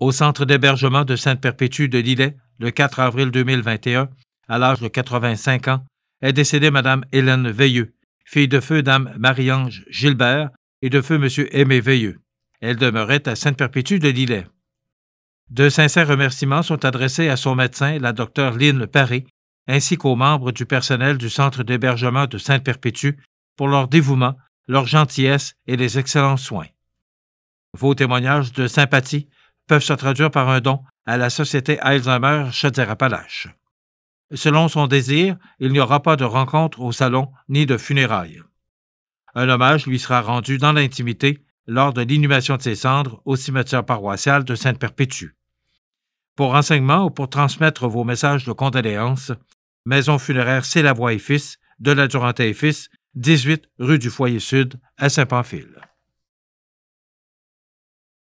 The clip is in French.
au centre d'hébergement de Sainte-Perpétue de Lillet le 4 avril 2021, à l'âge de 85 ans, est décédée Madame Hélène Veilleux, fille de feu Dame Marie-Ange Gilbert et de feu M. Aimé Veilleux. Elle demeurait à Sainte-Perpétue de Lillet. De sincères remerciements sont adressés à son médecin, la docteure Lynn Paré, ainsi qu'aux membres du personnel du centre d'hébergement de Sainte-Perpétue pour leur dévouement, leur gentillesse et les excellents soins. Vos témoignages de sympathie peuvent se traduire par un don à la Société Alzheimer Chaudière-Appalaches. Selon son désir, il n'y aura pas de rencontre au salon ni de funérailles. Un hommage lui sera rendu dans l'intimité lors de l'inhumation de ses cendres au cimetière paroissial de Sainte-Perpétue. Pour renseignements ou pour transmettre vos messages de condoléances, Maison funéraire C'est la Voix et Fils, de la Durantais et Fils, 18 rue du Foyer Sud à Saint-Pamphile.